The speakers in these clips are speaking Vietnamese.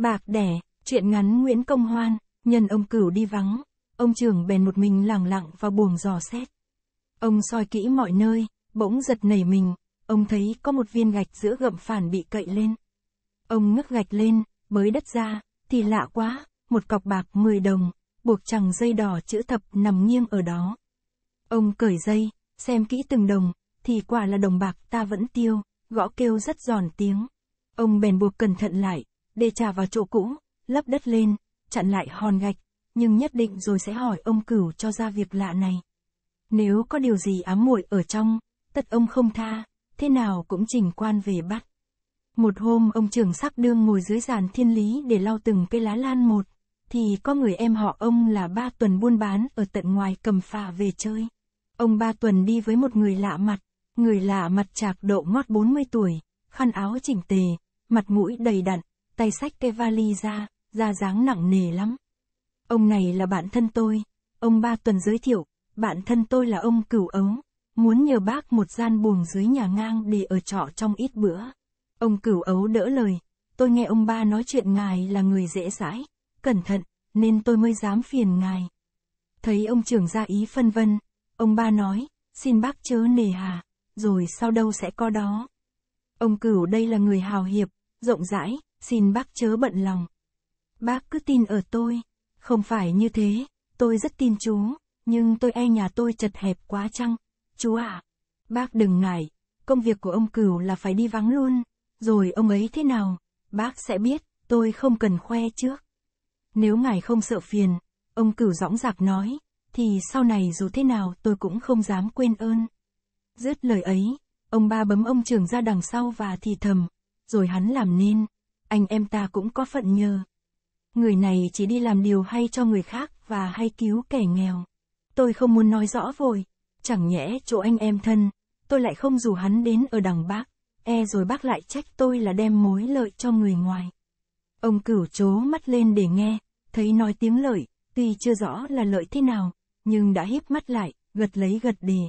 Bạc đẻ, chuyện ngắn Nguyễn Công Hoan, nhân ông cửu đi vắng, ông trưởng bèn một mình lẳng lặng vào buồng dò xét. Ông soi kỹ mọi nơi, bỗng giật nảy mình, ông thấy có một viên gạch giữa gậm phản bị cậy lên. Ông ngước gạch lên, mới đất ra, thì lạ quá, một cọc bạc 10 đồng, buộc chẳng dây đỏ chữ thập nằm nghiêng ở đó. Ông cởi dây, xem kỹ từng đồng, thì quả là đồng bạc ta vẫn tiêu, gõ kêu rất giòn tiếng. Ông bèn buộc cẩn thận lại, để trả vào chỗ cũ, lấp đất lên, chặn lại hòn gạch, nhưng nhất định rồi sẽ hỏi ông cửu cho ra việc lạ này. Nếu có điều gì ám muội ở trong, tất ông không tha, thế nào cũng chỉnh quan về bắt. Một hôm ông trưởng sắc đương ngồi dưới giàn thiên lý để lau từng cây lá lan một, thì có người em họ ông là ba tuần buôn bán ở tận ngoài cầm phà về chơi. Ông ba tuần đi với một người lạ mặt, người lạ mặt chạc độ ngót 40 tuổi, khăn áo chỉnh tề, mặt mũi đầy đặn, tay sách cái vali ra, ra dáng nặng nề lắm. Ông này là bạn thân tôi, ông ba tuần giới thiệu, bạn thân tôi là ông cửu ấu, muốn nhờ bác một gian buồng dưới nhà ngang để ở trọ trong ít bữa. Ông cửu ấu đỡ lời, tôi nghe ông ba nói chuyện ngài là người dễ dãi, cẩn thận, nên tôi mới dám phiền ngài. Thấy ông trưởng ra ý phân vân, ông ba nói, xin bác chớ nề hà, rồi sau đâu sẽ có đó. Ông cửu đây là người hào hiệp, rộng rãi, xin bác chớ bận lòng. Bác cứ tin ở tôi, không phải như thế, tôi rất tin chú, nhưng tôi e nhà tôi chật hẹp quá chăng, chú ạ. À, bác đừng ngại, công việc của ông cửu là phải đi vắng luôn, rồi ông ấy thế nào, bác sẽ biết, tôi không cần khoe trước. Nếu ngài không sợ phiền, ông cửu dõng dạc nói, thì sau này dù thế nào tôi cũng không dám quên ơn. Dứt lời ấy, ông ba bấm ông trưởng ra đằng sau và thì thầm, rồi hắn làm nên anh em ta cũng có phận nhờ. Người này chỉ đi làm điều hay cho người khác và hay cứu kẻ nghèo. Tôi không muốn nói rõ vội, chẳng nhẽ chỗ anh em thân, tôi lại không rủ hắn đến ở đằng bác, e rồi bác lại trách tôi là đem mối lợi cho người ngoài. Ông cửu chố mắt lên để nghe, thấy nói tiếng lợi, tuy chưa rõ là lợi thế nào, nhưng đã híp mắt lại, gật lấy gật đề.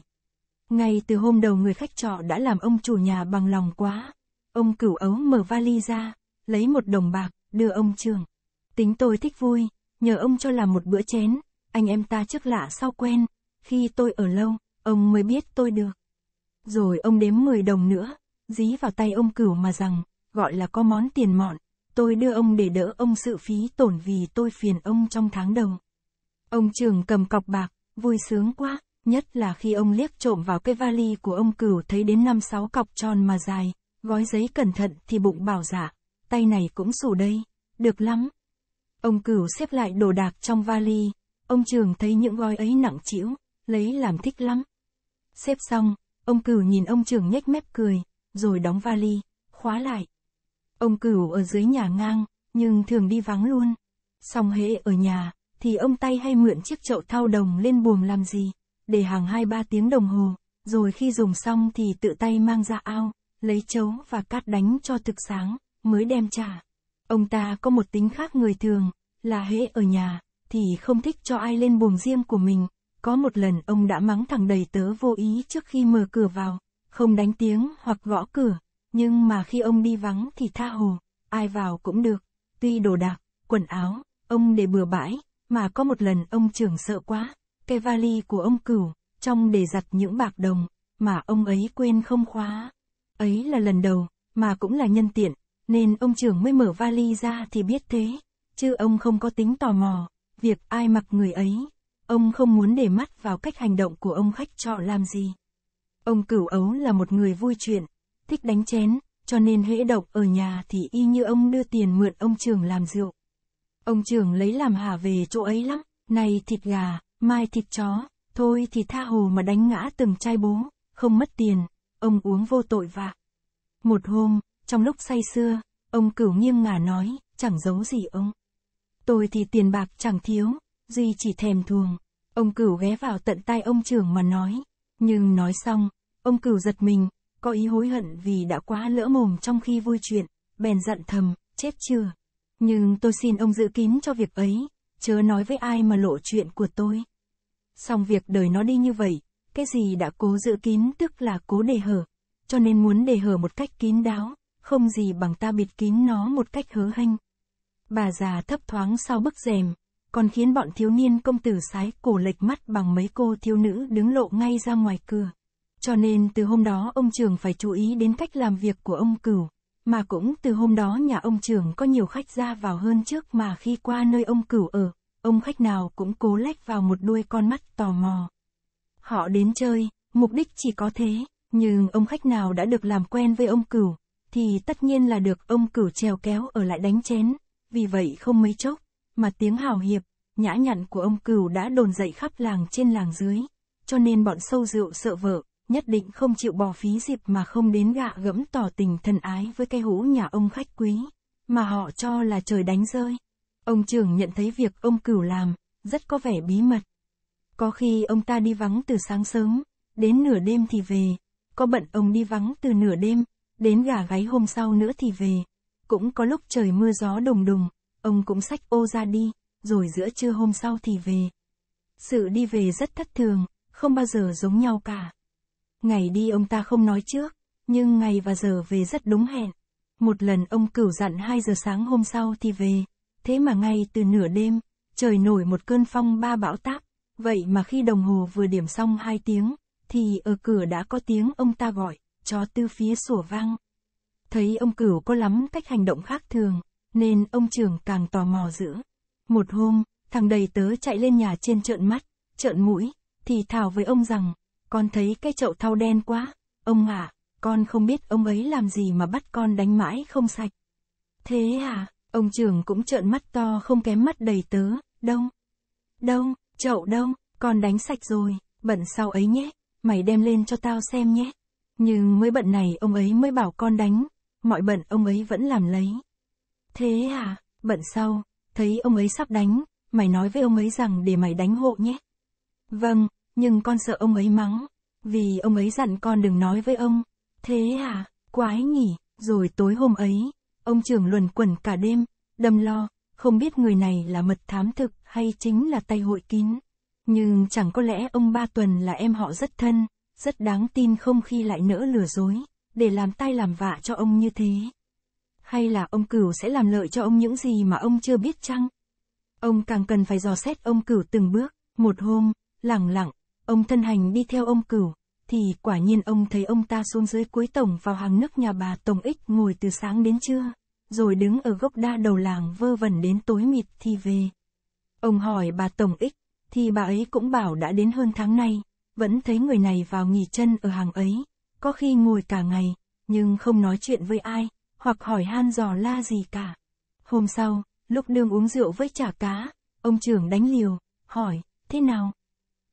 Ngay từ hôm đầu người khách trọ đã làm ông chủ nhà bằng lòng quá. Ông cửu ấu mở vali ra, lấy một đồng bạc, đưa ông trường. Tính tôi thích vui, nhờ ông cho làm một bữa chén, anh em ta trước lạ sau quen, khi tôi ở lâu, ông mới biết tôi được. Rồi ông đếm 10 đồng nữa, dí vào tay ông cửu mà rằng, gọi là có món tiền mọn, tôi đưa ông để đỡ ông sự phí tổn vì tôi phiền ông trong tháng đầu. Ông trường cầm cọc bạc, vui sướng quá, nhất là khi ông liếc trộm vào cái vali của ông cửu thấy đến năm sáu cọc tròn mà dài, gói giấy cẩn thận thì bụng bảo giả, dạ, tay này cũng sủ đây, được lắm. Ông cửu xếp lại đồ đạc trong vali, ông trường thấy những gói ấy nặng trĩu, lấy làm thích lắm. Xếp xong, ông cửu nhìn ông trường nhếch mép cười, rồi đóng vali, khóa lại. Ông cửu ở dưới nhà ngang, nhưng thường đi vắng luôn. Xong hễ ở nhà, thì ông tay hay mượn chiếc chậu thau đồng lên buồm làm gì, để hàng hai ba tiếng đồng hồ, rồi khi dùng xong thì tự tay mang ra ao, lấy chấu và cát đánh cho thực sáng mới đem trả. Ông ta có một tính khác người thường, là hễ ở nhà, thì không thích cho ai lên buồng riêng của mình. Có một lần ông đã mắng thằng đầy tớ vô ý trước khi mở cửa vào, không đánh tiếng hoặc gõ cửa, nhưng mà khi ông đi vắng thì tha hồ, ai vào cũng được, tuy đồ đạc, quần áo, ông để bừa bãi, mà có một lần ông trưởng sợ quá, cái vali của ông cửu, trong để giặt những bạc đồng, mà ông ấy quên không khóa. Ấy là lần đầu, mà cũng là nhân tiện, nên ông trưởng mới mở vali ra thì biết thế, chứ ông không có tính tò mò, việc ai mặc người ấy, ông không muốn để mắt vào cách hành động của ông khách trọ làm gì. Ông cửu ấu là một người vui chuyện, thích đánh chén, cho nên hễ độc ở nhà thì y như ông đưa tiền mượn ông trưởng làm rượu. Ông trưởng lấy làm hả về chỗ ấy lắm, nay thịt gà, mai thịt chó, thôi thì tha hồ mà đánh ngã từng chai bố, không mất tiền, ông uống vô tội vạ. Một hôm, trong lúc say xưa, ông cửu nghiêm ngả nói, chẳng giấu gì ông. Tôi thì tiền bạc chẳng thiếu, Duy chỉ thèm thuồng. Ông cửu ghé vào tận tai ông trưởng mà nói. Nhưng nói xong, ông cửu giật mình, có ý hối hận vì đã quá lỡ mồm trong khi vui chuyện, bèn giận thầm, chết chưa. Nhưng tôi xin ông giữ kín cho việc ấy, chớ nói với ai mà lộ chuyện của tôi. Xong việc đời nó đi như vậy, cái gì đã cố giữ kín tức là cố đề hở, cho nên muốn đề hở một cách kín đáo, không gì bằng ta bịt kín nó một cách hớ hênh. Bà già thấp thoáng sau bức rèm, còn khiến bọn thiếu niên công tử sái cổ lệch mắt bằng mấy cô thiếu nữ đứng lộ ngay ra ngoài cửa. Cho nên từ hôm đó ông trưởng phải chú ý đến cách làm việc của ông cửu, mà cũng từ hôm đó nhà ông trưởng có nhiều khách ra vào hơn trước mà khi qua nơi ông cửu ở, ông khách nào cũng cố lách vào một đuôi con mắt tò mò. Họ đến chơi, mục đích chỉ có thế, nhưng ông khách nào đã được làm quen với ông cửu, thì tất nhiên là được ông cửu trèo kéo ở lại đánh chén, vì vậy không mấy chốc, mà tiếng hào hiệp, nhã nhặn của ông cửu đã đồn dậy khắp làng trên làng dưới, cho nên bọn sâu rượu sợ vợ, nhất định không chịu bỏ phí dịp mà không đến gạ gẫm tỏ tình thân ái với cái hũ nhà ông khách quý, mà họ cho là trời đánh rơi. Ông trưởng nhận thấy việc ông cửu làm, rất có vẻ bí mật. Có khi ông ta đi vắng từ sáng sớm, đến nửa đêm thì về, có bận ông đi vắng từ nửa đêm, đến gà gáy hôm sau nữa thì về. Cũng có lúc trời mưa gió đùng đùng, ông cũng xách ô ra đi, rồi giữa trưa hôm sau thì về. Sự đi về rất thất thường, không bao giờ giống nhau cả. Ngày đi ông ta không nói trước, nhưng ngày và giờ về rất đúng hẹn. Một lần ông cửu dặn 2 giờ sáng hôm sau thì về, thế mà ngay từ nửa đêm, trời nổi một cơn phong ba bão táp, vậy mà khi đồng hồ vừa điểm xong 2 tiếng, thì ở cửa đã có tiếng ông ta gọi chó tư phía sủa vang. Thấy ông cửu có lắm cách hành động khác thường, nên ông trưởng càng tò mò dữ. Một hôm, thằng đầy tớ chạy lên nhà trên trợn mắt, trợn mũi, thì thảo với ông rằng, con thấy cái chậu thau đen quá, ông à, con không biết ông ấy làm gì mà bắt con đánh mãi không sạch. Thế à, ông trưởng cũng trợn mắt to không kém mắt đầy tớ, đông. Đông, chậu đông, con đánh sạch rồi, bận sau ấy nhé, mày đem lên cho tao xem nhé. Nhưng mới bận này ông ấy mới bảo con đánh, mọi bận ông ấy vẫn làm lấy. Thế à, bận sau, thấy ông ấy sắp đánh, mày nói với ông ấy rằng để mày đánh hộ nhé. Vâng, nhưng con sợ ông ấy mắng, vì ông ấy dặn con đừng nói với ông. Thế à, quái nhỉ, rồi tối hôm ấy, ông trưởng luẩn quẩn cả đêm, đâm lo, không biết người này là mật thám thực hay chính là tay hội kín. Nhưng chẳng có lẽ ông ba tuần là em họ rất thân, rất đáng tin không khi lại nỡ lừa dối, để làm tay làm vạ cho ông như thế. Hay là ông cửu sẽ làm lợi cho ông những gì mà ông chưa biết chăng? Ông càng cần phải dò xét ông cửu từng bước, một hôm, lẳng lặng, ông thân hành đi theo ông cửu, thì quả nhiên ông thấy ông ta xuống dưới cuối tổng vào hàng nước nhà bà Tổng Ích ngồi từ sáng đến trưa, rồi đứng ở gốc đa đầu làng vơ vẩn đến tối mịt thì về. Ông hỏi bà Tổng Ích, thì bà ấy cũng bảo đã đến hơn tháng nay, vẫn thấy người này vào nghỉ chân ở hàng ấy, có khi ngồi cả ngày, nhưng không nói chuyện với ai, hoặc hỏi han dò la gì cả. Hôm sau, lúc đương uống rượu với chả cá, ông trưởng đánh liều, hỏi, thế nào?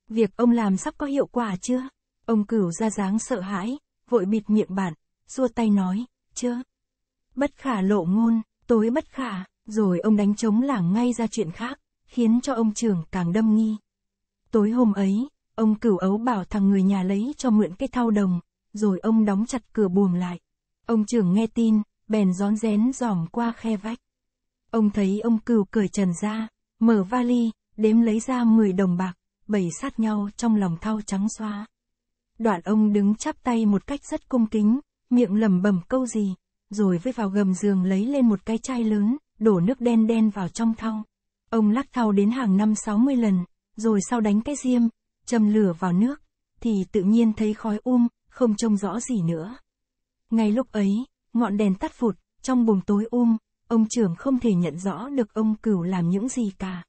Việc ông làm sắp có hiệu quả chưa? Ông cửu ra dáng sợ hãi, vội bịt miệng bạn, xua tay nói, chưa. Bất khả lộ ngôn, tối bất khả, rồi ông đánh trống lảng ngay ra chuyện khác, khiến cho ông trưởng càng đâm nghi. Tối hôm ấy, Ông cửu ấu bảo thằng người nhà lấy cho mượn cái thau đồng, rồi ông đóng chặt cửa buồng lại. Ông trưởng nghe tin, bèn rón rén dòm qua khe vách. Ông thấy ông cửu cởi trần ra, mở vali, đếm lấy ra 10 đồng bạc, bày sát nhau trong lòng thau trắng xóa. Đoạn ông đứng chắp tay một cách rất cung kính, miệng lẩm bẩm câu gì, rồi với vào gầm giường lấy lên một cái chai lớn, đổ nước đen đen vào trong thau. Ông lắc thau đến hàng năm 60 lần, rồi sau đánh cái diêm, châm lửa vào nước, thì tự nhiên thấy khói um, không trông rõ gì nữa. Ngay lúc ấy, ngọn đèn tắt phụt, trong buồng tối um, ông trưởng không thể nhận rõ được ông cửu làm những gì cả.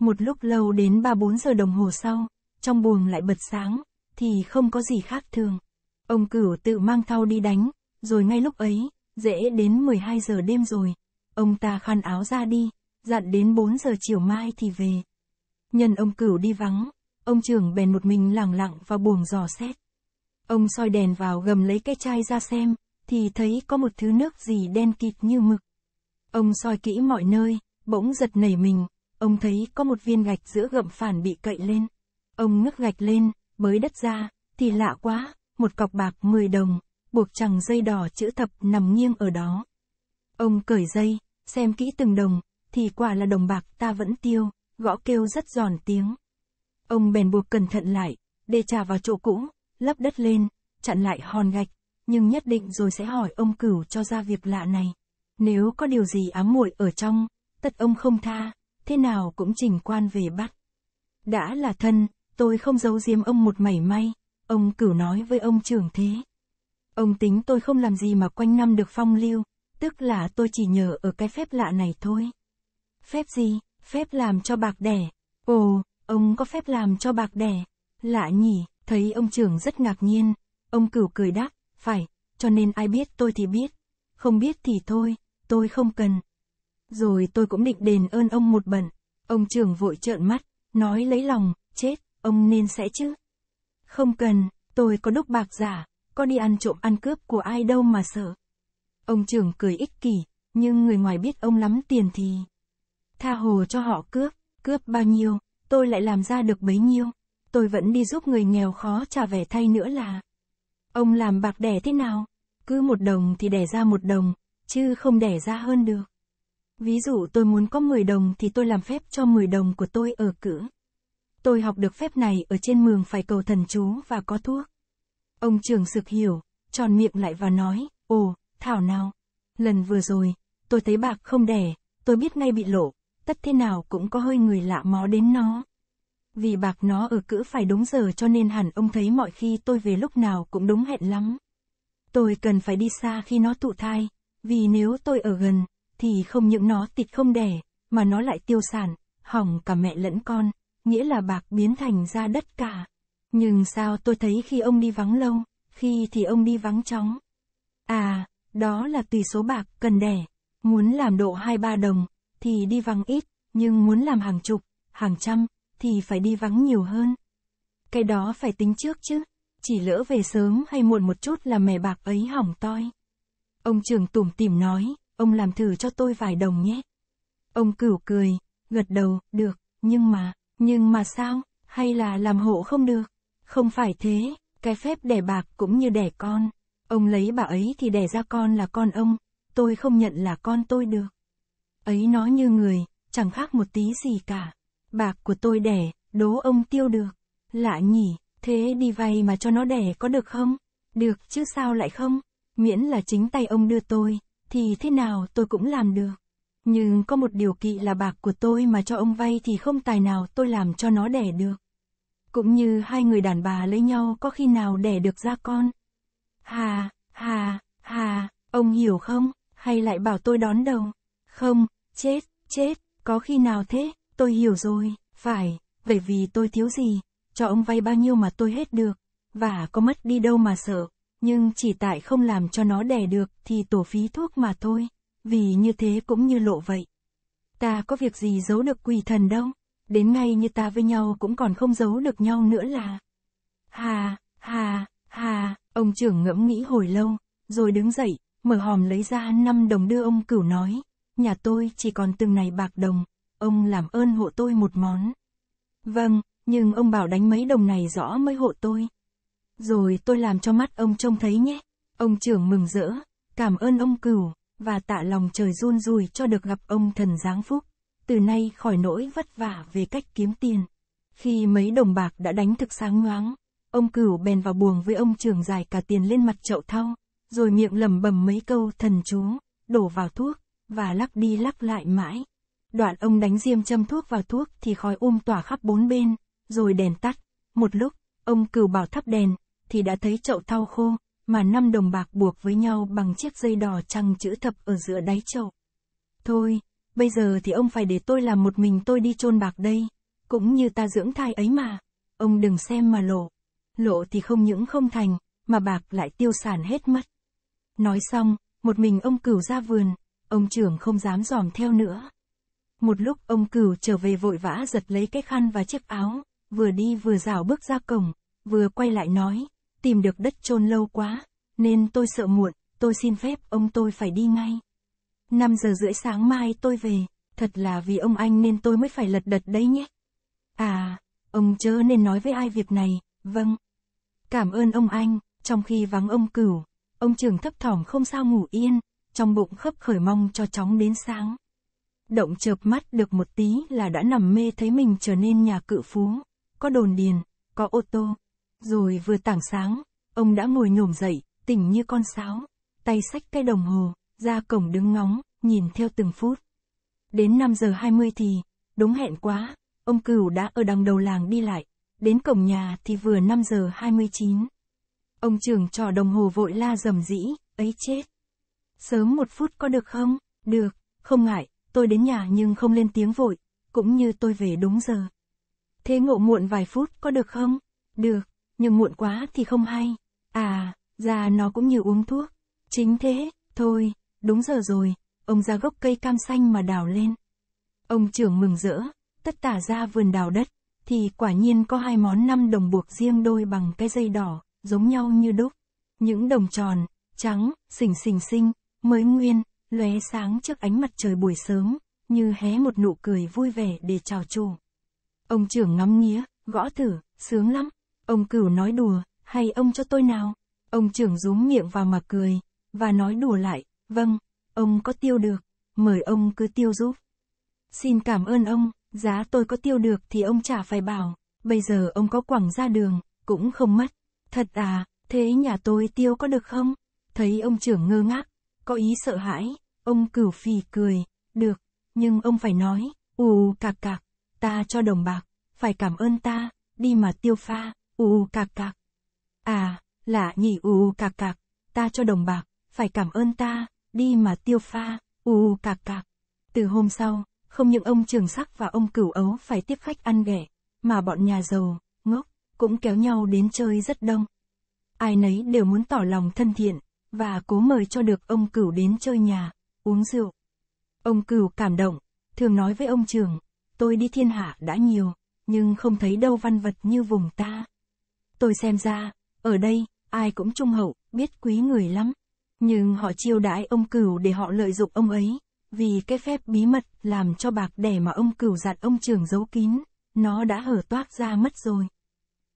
Một lúc lâu đến 3-4 giờ đồng hồ sau, trong buồng lại bật sáng, thì không có gì khác thường. Ông cửu tự mang thau đi đánh, rồi ngay lúc ấy, dễ đến 12 giờ đêm rồi, ông ta khăn áo ra đi, dặn đến 4 giờ chiều mai thì về. Nhân ông cửu đi vắng, Ông trưởng bèn một mình lẳng lặng vào buồng dò xét. Ông soi đèn vào gầm lấy cái chai ra xem, thì thấy có một thứ nước gì đen kịt như mực. Ông soi kỹ mọi nơi, bỗng giật nảy mình, ông thấy có một viên gạch giữa gậm phản bị cậy lên. Ông ngước gạch lên, bới đất ra, thì lạ quá, một cọc bạc 10 đồng, buộc chẳng dây đỏ chữ thập nằm nghiêng ở đó. Ông cởi dây, xem kỹ từng đồng, thì quả là đồng bạc ta vẫn tiêu, gõ kêu rất giòn tiếng. Ông bèn buộc cẩn thận lại, để trả vào chỗ cũ, lấp đất lên, chặn lại hòn gạch, nhưng nhất định rồi sẽ hỏi ông cửu cho ra việc lạ này. Nếu có điều gì ám muội ở trong, tất ông không tha, thế nào cũng trình quan về bắt. Đã là thân, tôi không giấu giếm ông một mảy may, ông cửu nói với ông trưởng thế. Ông tính tôi không làm gì mà quanh năm được phong lưu, tức là tôi chỉ nhờ ở cái phép lạ này thôi. Phép gì? Phép làm cho bạc đẻ. Ồ, Ông có phép làm cho bạc đẻ. Lạ nhỉ, thấy ông trưởng rất ngạc nhiên. Ông cửu cười đáp, phải, cho nên ai biết tôi thì biết. Không biết thì thôi, tôi không cần. Rồi tôi cũng định đền ơn ông một bẩn. Ông trưởng vội trợn mắt, nói lấy lòng, chết, ông nên sẽ chứ. Không cần, tôi có đúc bạc giả, có đi ăn trộm ăn cướp của ai đâu mà sợ. Ông trưởng cười ích kỷ, nhưng người ngoài biết ông lắm tiền thì. Tha hồ cho họ cướp, cướp bao nhiêu, tôi lại làm ra được bấy nhiêu. Tôi vẫn đi giúp người nghèo khó trả vẻ thay nữa là. Ông làm bạc đẻ thế nào? Cứ một đồng thì đẻ ra một đồng, chứ không đẻ ra hơn được. Ví dụ tôi muốn có 10 đồng thì tôi làm phép cho 10 đồng của tôi ở cửa. Tôi học được phép này ở trên mường phải cầu thần chú và có thuốc. Ông trưởng sực hiểu, tròn miệng lại và nói, ồ, thảo nào. Lần vừa rồi, tôi thấy bạc không đẻ, tôi biết ngay bị lộ, tất thế nào cũng có hơi người lạ mó đến nó. Vì bạc nó ở cữ phải đúng giờ cho nên hẳn ông thấy mọi khi tôi về lúc nào cũng đúng hẹn lắm. Tôi cần phải đi xa khi nó tụ thai, vì nếu tôi ở gần, thì không những nó tịt không đẻ, mà nó lại tiêu sản, hỏng cả mẹ lẫn con, nghĩa là bạc biến thành ra đất cả. Nhưng sao tôi thấy khi ông đi vắng lâu, khi thì ông đi vắng chóng. À, đó là tùy số bạc cần đẻ, muốn làm độ 2-3 đồng, thì đi vắng ít, nhưng muốn làm hàng chục, hàng trăm, thì phải đi vắng nhiều hơn. Cái đó phải tính trước chứ, chỉ lỡ về sớm hay muộn một chút là mẻ bạc ấy hỏng toi. Ông trưởng tủm tỉm nói, ông làm thử cho tôi vài đồng nhé. Ông cửu cười, gật đầu, được, nhưng mà, nhưng mà sao, hay là làm hộ không được? Không phải thế, cái phép đẻ bạc cũng như đẻ con. Ông lấy bà ấy thì đẻ ra con là con ông, tôi không nhận là con tôi được ấy nó như người, chẳng khác một tí gì cả. Bạc của tôi đẻ, đố ông tiêu được. Lạ nhỉ, thế đi vay mà cho nó đẻ có được không? Được chứ sao lại không? Miễn là chính tay ông đưa tôi, thì thế nào tôi cũng làm được. Nhưng có một điều kỵ là bạc của tôi mà cho ông vay thì không tài nào tôi làm cho nó đẻ được. Cũng như hai người đàn bà lấy nhau có khi nào đẻ được ra con. Hà, hà, hà, ông hiểu không? Hay lại bảo tôi đón đầu? Không, chết, chết, có khi nào thế, tôi hiểu rồi, phải, bởi vì tôi thiếu gì, cho ông vay bao nhiêu mà tôi hết được, và có mất đi đâu mà sợ, nhưng chỉ tại không làm cho nó đẻ được thì tổ phí thuốc mà thôi, vì như thế cũng như lộ vậy. Ta có việc gì giấu được quỷ thần đâu, đến ngay như ta với nhau cũng còn không giấu được nhau nữa là. Hà, hà, hà, ông trưởng ngẫm nghĩ hồi lâu, rồi đứng dậy, mở hòm lấy ra 5 đồng đưa ông cửu nói nhà tôi chỉ còn từng này bạc đồng, ông làm ơn hộ tôi một món. Vâng, nhưng ông bảo đánh mấy đồng này rõ mới hộ tôi. Rồi tôi làm cho mắt ông trông thấy nhé. Ông trưởng mừng rỡ, cảm ơn ông cửu, và tạ lòng trời run rùi cho được gặp ông thần giáng phúc. Từ nay khỏi nỗi vất vả về cách kiếm tiền. Khi mấy đồng bạc đã đánh thực sáng ngoáng, ông cửu bèn vào buồng với ông trưởng dài cả tiền lên mặt chậu thau, rồi miệng lẩm bẩm mấy câu thần chú, đổ vào thuốc, và lắc đi lắc lại mãi. Đoạn ông đánh diêm châm thuốc vào thuốc thì khói um tỏa khắp bốn bên, rồi đèn tắt. Một lúc, ông cừu bảo thắp đèn, thì đã thấy chậu thau khô, mà năm đồng bạc buộc với nhau bằng chiếc dây đỏ trăng chữ thập ở giữa đáy chậu. Thôi, bây giờ thì ông phải để tôi làm một mình tôi đi chôn bạc đây, cũng như ta dưỡng thai ấy mà. Ông đừng xem mà lộ. Lộ thì không những không thành, mà bạc lại tiêu sản hết mất. Nói xong, một mình ông cửu ra vườn, ông trưởng không dám dòm theo nữa. Một lúc ông cửu trở về vội vã giật lấy cái khăn và chiếc áo, vừa đi vừa rảo bước ra cổng, vừa quay lại nói, tìm được đất chôn lâu quá, nên tôi sợ muộn, tôi xin phép ông tôi phải đi ngay. năm giờ rưỡi sáng mai tôi về, thật là vì ông anh nên tôi mới phải lật đật đấy nhé. À, ông chớ nên nói với ai việc này, vâng. Cảm ơn ông anh, trong khi vắng ông cửu, ông trưởng thấp thỏm không sao ngủ yên, trong bụng khấp khởi mong cho chóng đến sáng. Động chợp mắt được một tí là đã nằm mê thấy mình trở nên nhà cự phú, có đồn điền, có ô tô. Rồi vừa tảng sáng, ông đã ngồi nhổm dậy, tỉnh như con sáo, tay xách cái đồng hồ, ra cổng đứng ngóng, nhìn theo từng phút. Đến 5 giờ 20 thì, đúng hẹn quá, ông Cửu đã ở đằng đầu làng đi lại, đến cổng nhà thì vừa 5 giờ 29. Ông trưởng trò đồng hồ vội la rầm rĩ, ấy chết sớm một phút có được không? Được, không ngại, tôi đến nhà nhưng không lên tiếng vội, cũng như tôi về đúng giờ. Thế ngộ muộn vài phút có được không? Được, nhưng muộn quá thì không hay. À, già nó cũng như uống thuốc. Chính thế, thôi, đúng giờ rồi, ông ra gốc cây cam xanh mà đào lên. Ông trưởng mừng rỡ, tất tả ra vườn đào đất, thì quả nhiên có hai món năm đồng buộc riêng đôi bằng cái dây đỏ, giống nhau như đúc. Những đồng tròn, trắng, xình xình xinh, mới nguyên, lóe sáng trước ánh mặt trời buổi sớm, như hé một nụ cười vui vẻ để chào chủ. Ông trưởng ngắm nghía, gõ thử, sướng lắm. Ông cửu nói đùa, hay ông cho tôi nào? Ông trưởng rúm miệng vào mà cười, và nói đùa lại, vâng, ông có tiêu được, mời ông cứ tiêu giúp. Xin cảm ơn ông, giá tôi có tiêu được thì ông chả phải bảo, bây giờ ông có quẳng ra đường, cũng không mất. Thật à, thế nhà tôi tiêu có được không? Thấy ông trưởng ngơ ngác, có ý sợ hãi, ông cửu phì cười, được, nhưng ông phải nói, ù cạc cạc, ta cho đồng bạc, phải cảm ơn ta, đi mà tiêu pha, ù cạc cạc. À, lạ nhỉ ù cạc cạc, ta cho đồng bạc, phải cảm ơn ta, đi mà tiêu pha, ù cạc cạc. Từ hôm sau, không những ông Trường Sắc và ông Cửu Ấu phải tiếp khách ăn ghẻ, mà bọn nhà giàu, ngốc, cũng kéo nhau đến chơi rất đông. Ai nấy đều muốn tỏ lòng thân thiện, và cố mời cho được ông cửu đến chơi nhà, uống rượu. Ông cửu cảm động, thường nói với ông trường, tôi đi thiên hạ đã nhiều, nhưng không thấy đâu văn vật như vùng ta. Tôi xem ra, ở đây, ai cũng trung hậu, biết quý người lắm. Nhưng họ chiêu đãi ông cửu để họ lợi dụng ông ấy, vì cái phép bí mật làm cho bạc đẻ mà ông cửu dặn ông trường giấu kín, nó đã hở toát ra mất rồi.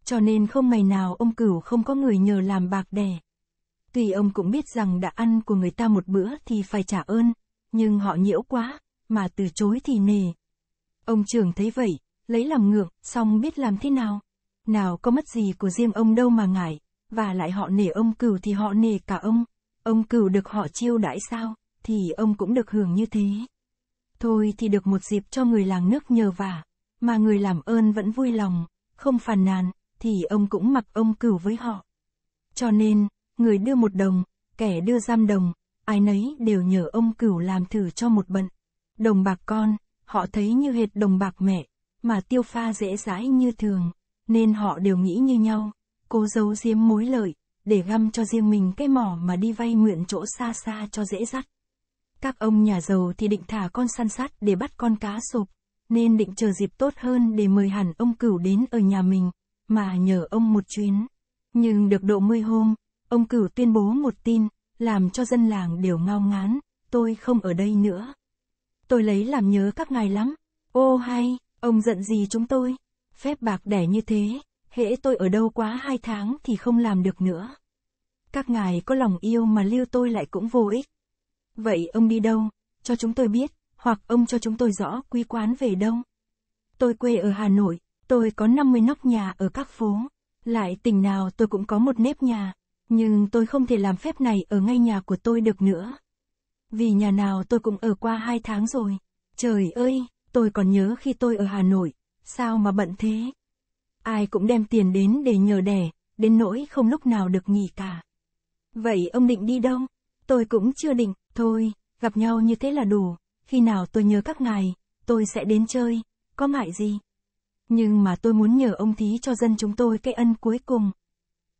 Cho nên không ngày nào ông cửu không có người nhờ làm bạc đẻ, Tuy ông cũng biết rằng đã ăn của người ta một bữa thì phải trả ơn, nhưng họ nhiễu quá, mà từ chối thì nề. Ông trưởng thấy vậy, lấy làm ngược, xong biết làm thế nào. Nào có mất gì của riêng ông đâu mà ngại, và lại họ nề ông cửu thì họ nề cả ông. Ông cửu được họ chiêu đãi sao, thì ông cũng được hưởng như thế. Thôi thì được một dịp cho người làng nước nhờ vả, mà người làm ơn vẫn vui lòng, không phàn nàn, thì ông cũng mặc ông cửu với họ. Cho nên, người đưa một đồng, kẻ đưa giam đồng, ai nấy đều nhờ ông cửu làm thử cho một bận. Đồng bạc con, họ thấy như hệt đồng bạc mẹ, mà tiêu pha dễ dãi như thường, nên họ đều nghĩ như nhau, cố giấu giếm mối lợi, để găm cho riêng mình cái mỏ mà đi vay mượn chỗ xa xa cho dễ dắt. Các ông nhà giàu thì định thả con săn sát để bắt con cá sụp, nên định chờ dịp tốt hơn để mời hẳn ông cửu đến ở nhà mình, mà nhờ ông một chuyến. Nhưng được độ mươi hôm, Ông cửu tuyên bố một tin, làm cho dân làng đều ngao ngán, tôi không ở đây nữa. Tôi lấy làm nhớ các ngài lắm. Ô hay, ông giận gì chúng tôi? Phép bạc đẻ như thế, hễ tôi ở đâu quá hai tháng thì không làm được nữa. Các ngài có lòng yêu mà lưu tôi lại cũng vô ích. Vậy ông đi đâu, cho chúng tôi biết, hoặc ông cho chúng tôi rõ quy quán về đâu. Tôi quê ở Hà Nội, tôi có 50 nóc nhà ở các phố, lại tỉnh nào tôi cũng có một nếp nhà, nhưng tôi không thể làm phép này ở ngay nhà của tôi được nữa. Vì nhà nào tôi cũng ở qua hai tháng rồi. Trời ơi, tôi còn nhớ khi tôi ở Hà Nội, sao mà bận thế? Ai cũng đem tiền đến để nhờ đẻ, đến nỗi không lúc nào được nghỉ cả. Vậy ông định đi đâu? Tôi cũng chưa định, thôi, gặp nhau như thế là đủ. Khi nào tôi nhớ các ngài, tôi sẽ đến chơi, có ngại gì? Nhưng mà tôi muốn nhờ ông thí cho dân chúng tôi cái ân cuối cùng.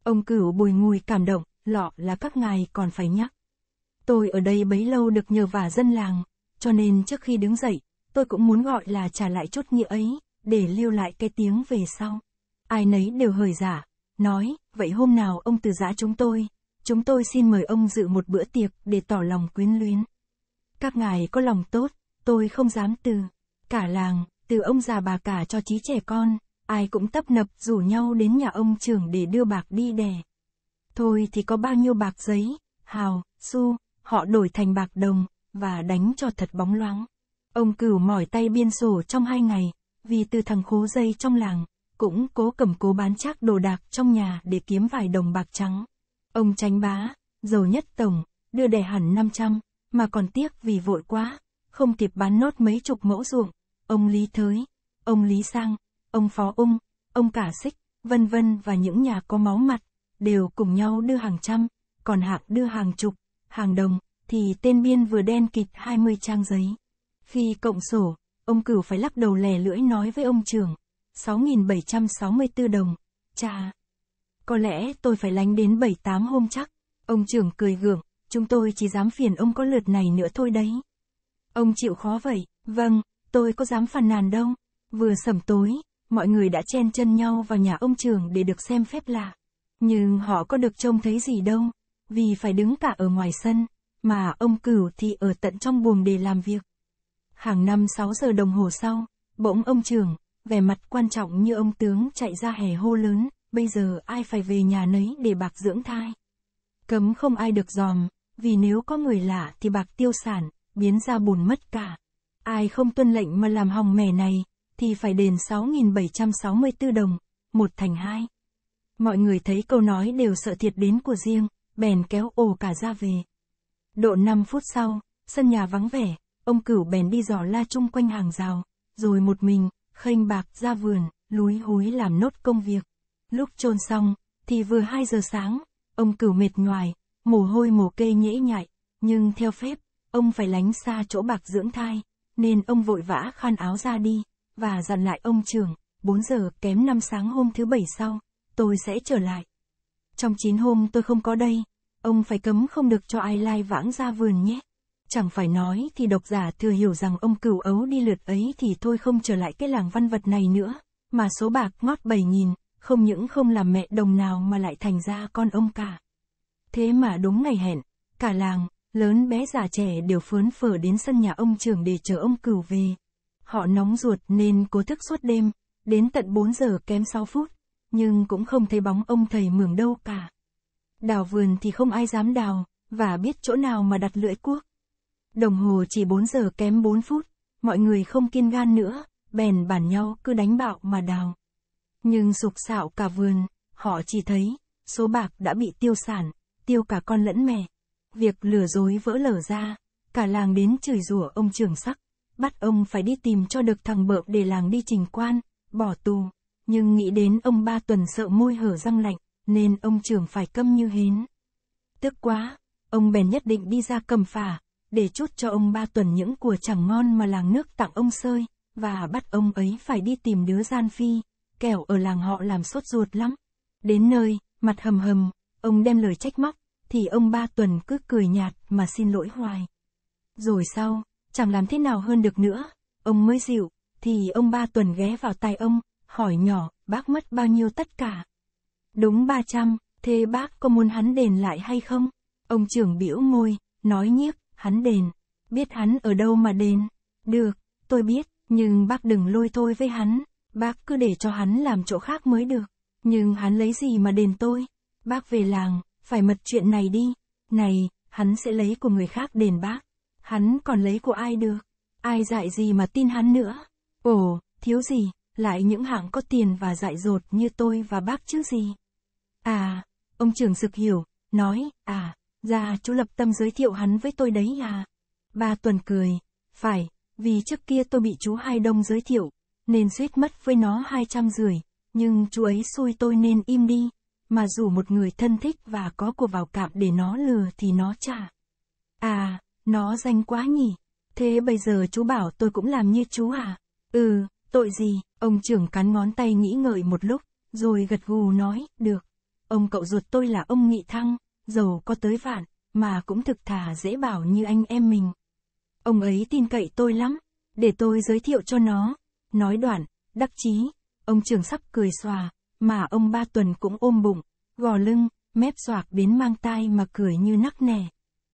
Ông cửu bùi ngùi cảm động, lọ là các ngài còn phải nhắc. Tôi ở đây bấy lâu được nhờ vả dân làng, cho nên trước khi đứng dậy, tôi cũng muốn gọi là trả lại chút nghĩa ấy, để lưu lại cái tiếng về sau. Ai nấy đều hời giả, nói, vậy hôm nào ông từ giã chúng tôi, chúng tôi xin mời ông dự một bữa tiệc để tỏ lòng quyến luyến. Các ngài có lòng tốt, tôi không dám từ. Cả làng, từ ông già bà cả cho trí trẻ con, ai cũng tấp nập rủ nhau đến nhà ông trưởng để đưa bạc đi đẻ. Thôi thì có bao nhiêu bạc giấy, hào, xu, họ đổi thành bạc đồng, và đánh cho thật bóng loáng. Ông cửu mỏi tay biên sổ trong hai ngày, vì từ thằng khố dây trong làng, cũng cố cầm cố bán chắc đồ đạc trong nhà để kiếm vài đồng bạc trắng. Ông tránh bá, giàu nhất tổng, đưa đẻ hẳn 500, mà còn tiếc vì vội quá, không kịp bán nốt mấy chục mẫu ruộng. Ông Lý Thới, ông Lý Sang, ông Phó Ung, ông Cả Xích, vân vân và những nhà có máu mặt, đều cùng nhau đưa hàng trăm, còn hạng đưa hàng chục, hàng đồng, thì tên biên vừa đen kịch 20 trang giấy. Khi cộng sổ, ông cửu phải lắc đầu lè lưỡi nói với ông trưởng, 6.764 đồng, cha. Có lẽ tôi phải lánh đến 7-8 hôm chắc, ông trưởng cười gượng, chúng tôi chỉ dám phiền ông có lượt này nữa thôi đấy. Ông chịu khó vậy, vâng, tôi có dám phàn nàn đâu, vừa sẩm tối, mọi người đã chen chân nhau vào nhà ông trưởng để được xem phép lạ. Nhưng họ có được trông thấy gì đâu, vì phải đứng cả ở ngoài sân, mà ông cửu thì ở tận trong buồng để làm việc. Hàng năm 6 giờ đồng hồ sau, bỗng ông trưởng, vẻ mặt quan trọng như ông tướng chạy ra hè hô lớn, bây giờ ai phải về nhà nấy để bạc dưỡng thai. Cấm không ai được dòm, vì nếu có người lạ thì bạc tiêu sản, biến ra bùn mất cả. Ai không tuân lệnh mà làm hỏng mẻ này, thì phải đền 6.764 đồng, một thành hai. Mọi người thấy câu nói đều sợ thiệt đến của riêng, bèn kéo ồ cả ra về. Độ 5 phút sau, sân nhà vắng vẻ, ông cửu bèn đi dò la chung quanh hàng rào, rồi một mình, khênh bạc ra vườn, lúi húi làm nốt công việc. Lúc chôn xong, thì vừa 2 giờ sáng, ông cửu mệt nhoài, mồ hôi mồ kê nhễ nhại, nhưng theo phép, ông phải lánh xa chỗ bạc dưỡng thai, nên ông vội vã khăn áo ra đi và dặn lại ông trưởng, 4 giờ kém 5 sáng hôm thứ bảy sau, tôi sẽ trở lại. Trong 9 hôm tôi không có đây, ông phải cấm không được cho ai lai vãng ra vườn nhé. Chẳng phải nói thì độc giả thừa hiểu rằng ông cửu ấu đi lượt ấy thì thôi không trở lại cái làng văn vật này nữa, mà số bạc ngót 7.000, không những không làm mẹ đồng nào mà lại thành ra con ông cả. Thế mà đúng ngày hẹn, cả làng, lớn bé già trẻ đều phớn phở đến sân nhà ông trưởng để chờ ông cửu về. Họ nóng ruột nên cố thức suốt đêm, đến tận 4 giờ kém 6 phút, nhưng cũng không thấy bóng ông thầy mường đâu cả. Đào vườn thì không ai dám đào, và biết chỗ nào mà đặt lưỡi cuốc. Đồng hồ chỉ 4 giờ kém 4 phút, mọi người không kiên gan nữa, bèn bản nhau cứ đánh bạo mà đào. Nhưng sục sạo cả vườn, họ chỉ thấy, số bạc đã bị tiêu sản, tiêu cả con lẫn mẹ. Việc lừa dối vỡ lở ra, cả làng đến chửi rủa ông trưởng sắc bắt ông phải đi tìm cho được thằng bợp để làng đi trình quan, bỏ tù. Nhưng nghĩ đến ông ba tuần sợ môi hở răng lạnh, nên ông trưởng phải câm như hến. Tức quá, ông bèn nhất định đi ra cầm phà để chút cho ông ba tuần những của chẳng ngon mà làng nước tặng ông sơi, và bắt ông ấy phải đi tìm đứa gian phi, kẻo ở làng họ làm sốt ruột lắm. Đến nơi, mặt hầm hầm, ông đem lời trách móc, thì ông ba tuần cứ cười nhạt mà xin lỗi hoài. Rồi sau, chẳng làm thế nào hơn được nữa. Ông mới dịu, thì ông ba tuần ghé vào tai ông, hỏi nhỏ, bác mất bao nhiêu tất cả? Đúng ba trăm thế bác có muốn hắn đền lại hay không? Ông trưởng biểu môi, nói nhiếc, hắn đền. Biết hắn ở đâu mà đền? Được, tôi biết, nhưng bác đừng lôi thôi với hắn, bác cứ để cho hắn làm chỗ khác mới được. Nhưng hắn lấy gì mà đền tôi? Bác về làng, phải mật chuyện này đi. Này, hắn sẽ lấy của người khác đền bác hắn còn lấy của ai được, ai dại gì mà tin hắn nữa. Ồ, thiếu gì, lại những hạng có tiền và dại dột như tôi và bác chứ gì. À, ông trưởng sực hiểu, nói, à, ra chú lập tâm giới thiệu hắn với tôi đấy à. Ba tuần cười, phải, vì trước kia tôi bị chú Hai Đông giới thiệu, nên suýt mất với nó hai trăm rưỡi, nhưng chú ấy xui tôi nên im đi, mà dù một người thân thích và có của vào cạm để nó lừa thì nó trả. À, nó danh quá nhỉ. Thế bây giờ chú bảo tôi cũng làm như chú à Ừ, tội gì, ông trưởng cắn ngón tay nghĩ ngợi một lúc, rồi gật gù nói, được. Ông cậu ruột tôi là ông Nghị Thăng, giàu có tới vạn, mà cũng thực thà dễ bảo như anh em mình. Ông ấy tin cậy tôi lắm, để tôi giới thiệu cho nó. Nói đoạn, đắc chí, ông trưởng sắp cười xòa, mà ông ba tuần cũng ôm bụng, gò lưng, mép xoạc biến mang tai mà cười như nắc nẻ.